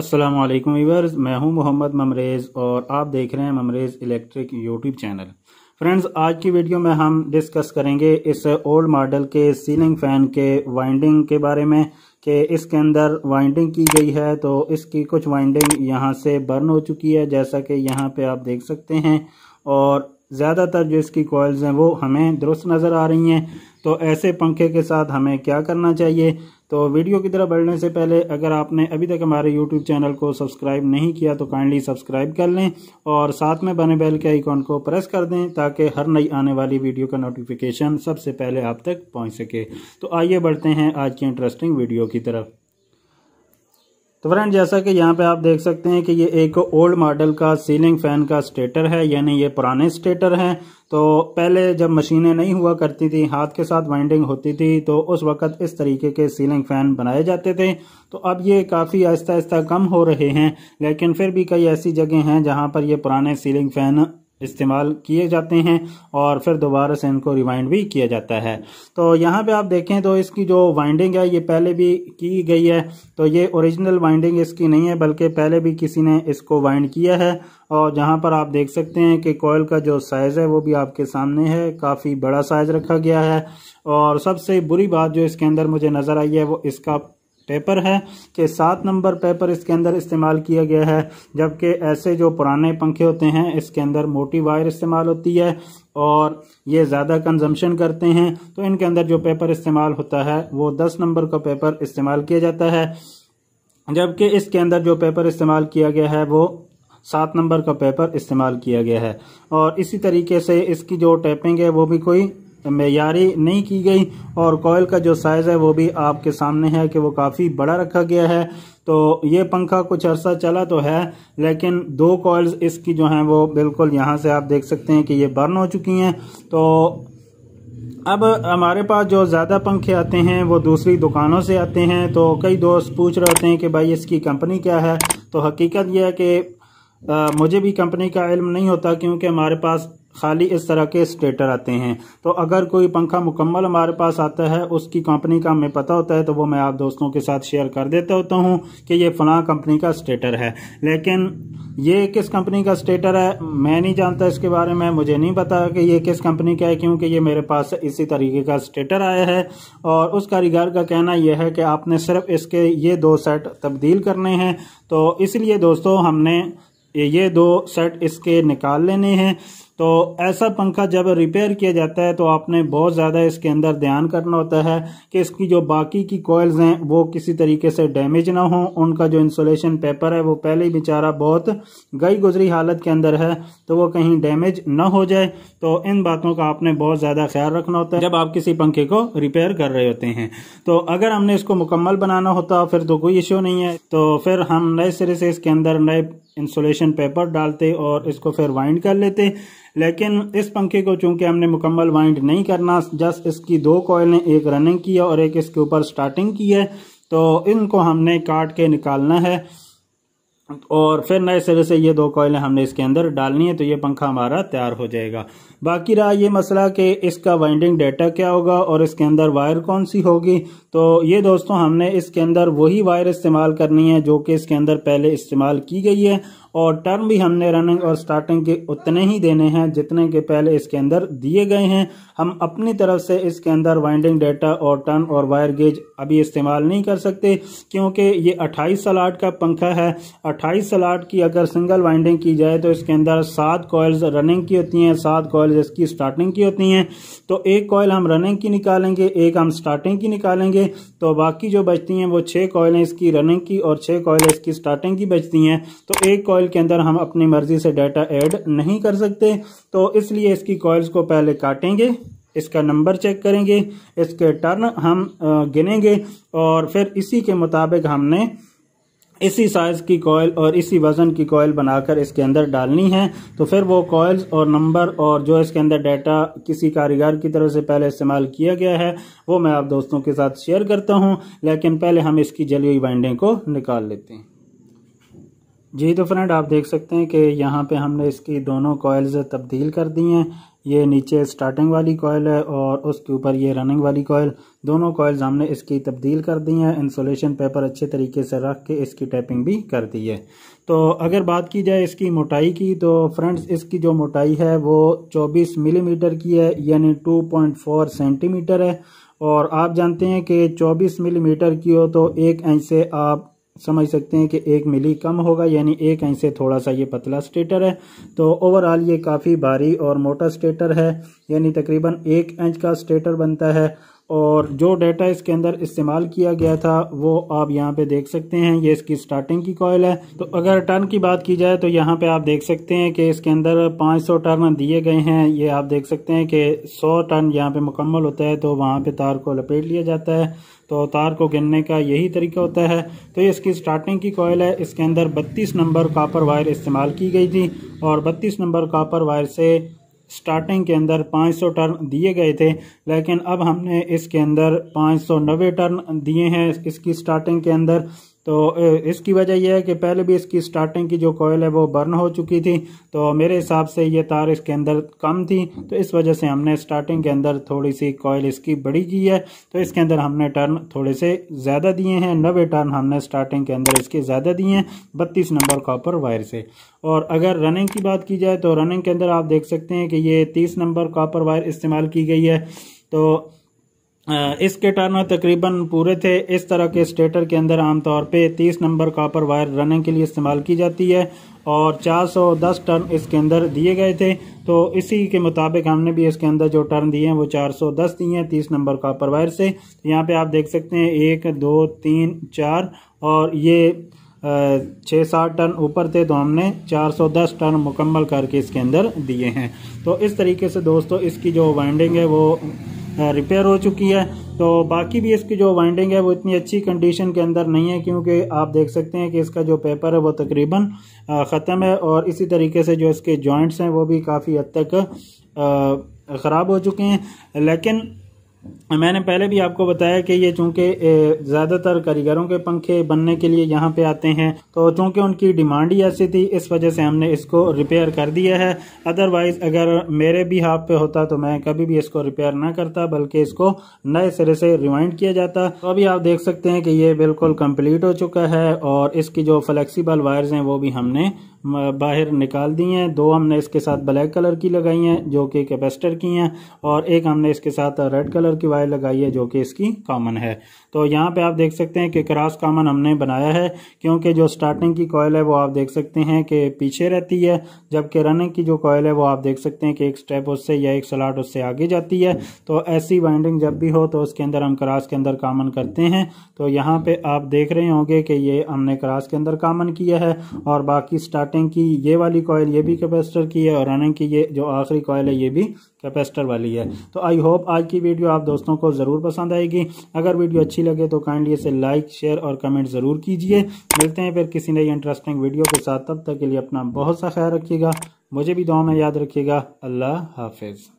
अस्सलाम वालेकुम वीवर्स मैं हूं मोहम्मद ममरेज़ और आप देख रहे हैं ममरेज़ इलेक्ट्रिक यूट्यूब चैनल फ्रेंड्स आज की वीडियो में हम डिस्कस करेंगे इस ओल्ड मॉडल के सीलिंग फैन के वाइंडिंग के बारे में कि इसके अंदर वाइंडिंग की गई है तो इसकी कुछ वाइंडिंग यहां से बर्न हो चुकी है जैसा कि यहाँ पे आप देख सकते हैं और ज़्यादातर जो इसकी कॉयल्स हैं वो हमें दुरुस्त नज़र आ रही हैं तो ऐसे पंखे के साथ हमें क्या करना चाहिए तो वीडियो की तरफ बढ़ने से पहले अगर आपने अभी तक हमारे यूट्यूब चैनल को सब्सक्राइब नहीं किया तो काइंडली सब्सक्राइब कर लें और साथ में बने बेल के आइकॉन को प्रेस कर दें ताकि हर नई आने वाली वीडियो का नोटिफिकेशन सबसे पहले आप तक पहुंच सके तो आइए बढ़ते हैं आज की इंटरेस्टिंग वीडियो की तरफ तो फ्रेंड जैसा कि यहाँ पे आप देख सकते हैं कि ये एक ओल्ड मॉडल का सीलिंग फैन का स्टेटर है यानी ये पुराने स्टेटर हैं तो पहले जब मशीनें नहीं हुआ करती थी हाथ के साथ वाइंडिंग होती थी तो उस वक्त इस तरीके के सीलिंग फैन बनाए जाते थे तो अब ये काफ़ी आहिस्ता आहिस्ता कम हो रहे हैं लेकिन फिर भी कई ऐसी जगह हैं जहाँ पर ये पुराने सीलिंग फैन इस्तेमाल किए जाते हैं और फिर दोबारा से इनको रिवाइंड भी किया जाता है तो यहाँ पे आप देखें तो इसकी जो वाइंडिंग है ये पहले भी की गई है तो ये ओरिजिनल वाइंडिंग इसकी नहीं है बल्कि पहले भी किसी ने इसको वाइंड किया है और जहाँ पर आप देख सकते हैं कि कोयल का जो साइज़ है वो भी आपके सामने है काफ़ी बड़ा साइज़ रखा गया है और सबसे बुरी बात जो इसके अंदर मुझे नज़र आई है वो इसका पेपर है कि सात नंबर पेपर इसके अंदर इस्तेमाल किया गया है जबकि ऐसे जो पुराने पंखे होते हैं इसके अंदर मोटी वायर इस्तेमाल होती है और ये ज़्यादा कंजम्पशन करते हैं तो इनके अंदर जो पेपर इस्तेमाल होता है वो दस नंबर का पेपर इस्तेमाल किया जाता है जबकि इसके अंदर जो पेपर इस्तेमाल किया गया है वो सात नंबर का पेपर इस्तेमाल किया गया है और इसी तरीके से इसकी जो टैपिंग है वो भी कोई तो मैारी नहीं की गई और कोयल का जो साइज़ है वो भी आपके सामने है कि वो काफ़ी बड़ा रखा गया है तो ये पंखा कुछ अरसा चला तो है लेकिन दो कोयल इसकी जो हैं वो बिल्कुल यहाँ से आप देख सकते हैं कि ये बर्न हो चुकी हैं तो अब हमारे पास जो ज़्यादा पंखे आते हैं वो दूसरी दुकानों से आते हैं तो कई दोस्त पूछ रहे होते हैं कि भाई इसकी कंपनी क्या है तो हकीकत यह है कि आ, मुझे भी कंपनी का इल्म नहीं होता क्योंकि हमारे पास खाली इस तरह के स्टेटर आते हैं तो अगर कोई पंखा मुकम्मल हमारे पास आता है उसकी कंपनी का हमें पता होता है तो वो मैं आप दोस्तों के साथ शेयर कर देता होता हूँ कि ये फलां कंपनी का स्टेटर है लेकिन ये किस कंपनी का स्टेटर है मैं नहीं जानता इसके बारे में मुझे नहीं पता कि ये किस कंपनी का है क्योंकि ये मेरे पास इसी तरीके का स्टेटर आया है और उस कारीगर का कहना यह है कि आपने सिर्फ इसके ये दो सेट तब्दील करने हैं तो इसलिए दोस्तों हमने ये दो सेट इसके निकाल लेने हैं तो ऐसा पंखा जब रिपेयर किया जाता है तो आपने बहुत ज़्यादा इसके अंदर ध्यान करना होता है कि इसकी जो बाकी की कोयल्स हैं वो किसी तरीके से डैमेज ना हो उनका जो इंसुलेशन पेपर है वो पहले ही बेचारा बहुत गई गुजरी हालत के अंदर है तो वो कहीं डैमेज ना हो जाए तो इन बातों का आपने बहुत ज़्यादा ख्याल रखना होता है जब आप किसी पंखे को रिपेयर कर रहे होते हैं तो अगर हमने इसको मुकम्मल बनाना होता फिर तो कोई इशू नहीं है तो फिर हम नए सिरे से इसके अंदर नए इंसुलेशन पेपर डालते और इसको फिर वाइंड कर लेते लेकिन इस पंखे को चूंकि हमने मुकम्मल वाइंड नहीं करना जस्ट इसकी दो कॉयलें एक रनिंग की है और एक इसके ऊपर स्टार्टिंग की है तो इनको हमने काट के निकालना है और फिर नए सिरे से ये दो कॉयलें हमने इसके अंदर डालनी है तो ये पंखा हमारा तैयार हो जाएगा बाकी रहा ये मसला कि इसका वाइंडिंग डाटा क्या होगा और इसके अंदर वायर कौन सी होगी तो ये दोस्तों हमने इसके अंदर वही वायर इस्तेमाल करनी है जो कि इसके अंदर पहले इस्तेमाल की गई है और टर्न भी हमने रनिंग और स्टार्टिंग के उतने ही देने हैं जितने के पहले इसके अंदर दिए गए हैं हम अपनी तरफ से इसके अंदर वाइंडिंग डाटा और टर्न और वायर गेज अभी इस्तेमाल नहीं कर सकते क्योंकि ये 28 सलाट का पंखा है 28 सलाट की अगर सिंगल वाइंडिंग की जाए तो इसके अंदर सात कॉयल्स रनिंग की होती हैं सात कॉयल चार्जेस की स्टार्टिंग की होती हैं तो एक कॉयल हम रनिंग की निकालेंगे एक हम स्टार्टिंग की निकालेंगे तो बाकी जो बचती हैं वो छह कॉयलें इसकी रनिंग की और छह कॉयल इसकी स्टार्टिंग की बचती हैं तो एक कॉयल के अंदर हम अपनी मर्जी से डाटा ऐड नहीं कर सकते तो इसलिए इसकी कॉयल्स को पहले काटेंगे इसका नंबर चेक करेंगे इसके टर्न हम गिनेंगे और फिर इसी के मुताबिक हमने इसी साइज की कॉयल और इसी वजन की कॉयल बनाकर इसके अंदर डालनी है तो फिर वो कॉयल्स और नंबर और जो इसके अंदर डाटा किसी कारीगर की तरफ से पहले इस्तेमाल किया गया है वो मैं आप दोस्तों के साथ शेयर करता हूँ लेकिन पहले हम इसकी जली हुई बाइंडिंग को निकाल लेते हैं जी तो फ्रेंड आप देख सकते हैं कि यहाँ पे हमने इसकी दोनों कॉयल्स तब्दील कर दी हैं ये नीचे स्टार्टिंग वाली कॉयल है और उसके ऊपर ये रनिंग वाली कॉयल दोनों कॉयल्स हमने इसकी तब्दील कर दी हैं इंसोलेशन पेपर अच्छे तरीके से रख के इसकी टैपिंग भी कर दी है तो अगर बात की जाए इसकी मोटाई की तो फ्रेंड्स इसकी जो मोटाई है वो चौबीस मिलीमीटर की है यानी टू सेंटीमीटर है और आप जानते हैं कि 24 मिलीमीटर की हो तो एक इंच से आप समझ सकते हैं कि एक मिली कम होगा यानी एक इंच से थोड़ा सा ये पतला स्टेटर है तो ओवरऑल ये काफ़ी भारी और मोटा स्टेटर है यानी तकरीबन एक इंच का स्टेटर बनता है और जो डाटा इसके अंदर इस्तेमाल किया गया था वो आप यहाँ पे देख सकते हैं ये इसकी स्टार्टिंग की कॉयल है तो अगर टर्न की बात की जाए तो यहाँ पे आप देख सकते हैं कि इसके अंदर 500 टर्न दिए गए हैं ये आप देख सकते हैं कि 100 टर्न यहाँ पे मुकम्मल होता है तो वहाँ पे तार को लपेट लिया जाता है तो तार को गिनने का यही तरीका होता है तो ये इसकी स्टार्टिंग की कॉयल है इसके अंदर बत्तीस नंबर कापर वायर इस्तेमाल की गई थी और बत्तीस नंबर कापर वायर से स्टार्टिंग के अंदर 500 टर्न दिए गए थे लेकिन अब हमने इसके अंदर 590 टर्न दिए हैं इसकी स्टार्टिंग के अंदर तो इसकी वजह यह है कि पहले भी इसकी स्टार्टिंग की जो कोयल है वो बर्न हो चुकी थी तो मेरे हिसाब से ये तार इसके अंदर कम थी तो इस वजह से हमने स्टार्टिंग के अंदर थोड़ी सी कोयल इसकी बड़ी की है तो इसके अंदर हमने टर्न थोड़े से ज़्यादा दिए हैं नबे टर्न हमने स्टार्टिंग के अंदर इसके ज़्यादा दिए हैं बत्तीस नंबर कॉपर वायर से और अगर रनिंग की बात की जाए तो रनिंग के अंदर आप देख सकते हैं कि ये तीस नंबर कॉपर वायर इस्तेमाल की गई है तो इसके टर्न तकरीबन पूरे थे इस तरह के स्टेटर के अंदर आमतौर पे 30 नंबर कॉपर वायर रनिंग के लिए इस्तेमाल की जाती है और 410 टर्न इसके अंदर दिए गए थे तो इसी के मुताबिक हमने भी इसके अंदर जो टर्न दिए हैं वो 410 दिए हैं 30 नंबर कॉपर वायर से यहाँ पे आप देख सकते हैं एक दो तीन चार और ये छः सात टन ऊपर थे तो हमने 410 टन मुकम्मल करके इसके अंदर दिए हैं तो इस तरीके से दोस्तों इसकी जो वाइंडिंग है वो रिपेयर हो चुकी है तो बाकी भी इसकी जो वाइंडिंग है वो इतनी अच्छी कंडीशन के अंदर नहीं है क्योंकि आप देख सकते हैं कि इसका जो पेपर है वो तकरीबन ख़त्म है और इसी तरीके से जो इसके जॉइंट्स हैं वो भी काफ़ी हद तक ख़राब हो चुके हैं लेकिन मैंने पहले भी आपको बताया कि ये चूंकि ज़्यादातर कारीगरों के पंखे बनने के लिए यहाँ पे आते हैं तो चूंकि उनकी डिमांड ही ऐसी थी इस वजह से हमने इसको रिपेयर कर दिया है अदरवाइज़ अगर मेरे भी हाथ पे होता तो मैं कभी भी इसको रिपेयर ना करता बल्कि इसको नए सिरे से रिवाइंड किया जाता तो अभी आप देख सकते हैं कि ये बिल्कुल कम्प्लीट हो चुका है और इसकी जो फ्लेक्सीबल वायर्स हैं वो भी हमने बाहर निकाल दी हैं दो हमने इसके साथ ब्लैक कलर की लगाई हैं जो कि कैपेसिटर की हैं और एक हमने इसके साथ रेड कलर की वायर लगाई है जो कि इसकी कॉमन है तो यहाँ पे आप देख सकते हैं कि क्रॉस कॉमन हमने बनाया है क्योंकि जो स्टार्टिंग की कॉयल है वो आप देख सकते हैं कि पीछे रहती है जबकि रनिंग की जो कॉयल है वो आप देख सकते हैं कि एक स्टेप उससे या एक स्लाट उससे आगे जाती है तो ऐसी वाइंडिंग जब भी हो तो उसके अंदर हम क्रॉस के अंदर कामन करते हैं तो यहाँ पे आप देख रहे होंगे कि ये हमने क्रॉस के अंदर कामन किया है और बाकी स्टार्ट पार्ट हैं कि ये वाली कॉयल ये भी कैपेसिटर की है और रनिंग की ये जो आखिरी कॉयल है ये भी कैपेसिटर वाली है तो आई होप आज की वीडियो आप दोस्तों को ज़रूर पसंद आएगी अगर वीडियो अच्छी लगे तो काइंडली इसे लाइक शेयर और कमेंट ज़रूर कीजिए मिलते हैं फिर किसी नई इंटरेस्टिंग वीडियो के साथ तब तक के लिए अपना बहुत सा ख्याल रखिएगा मुझे भी दुआ में याद रखिएगा अल्लाह हाफिज़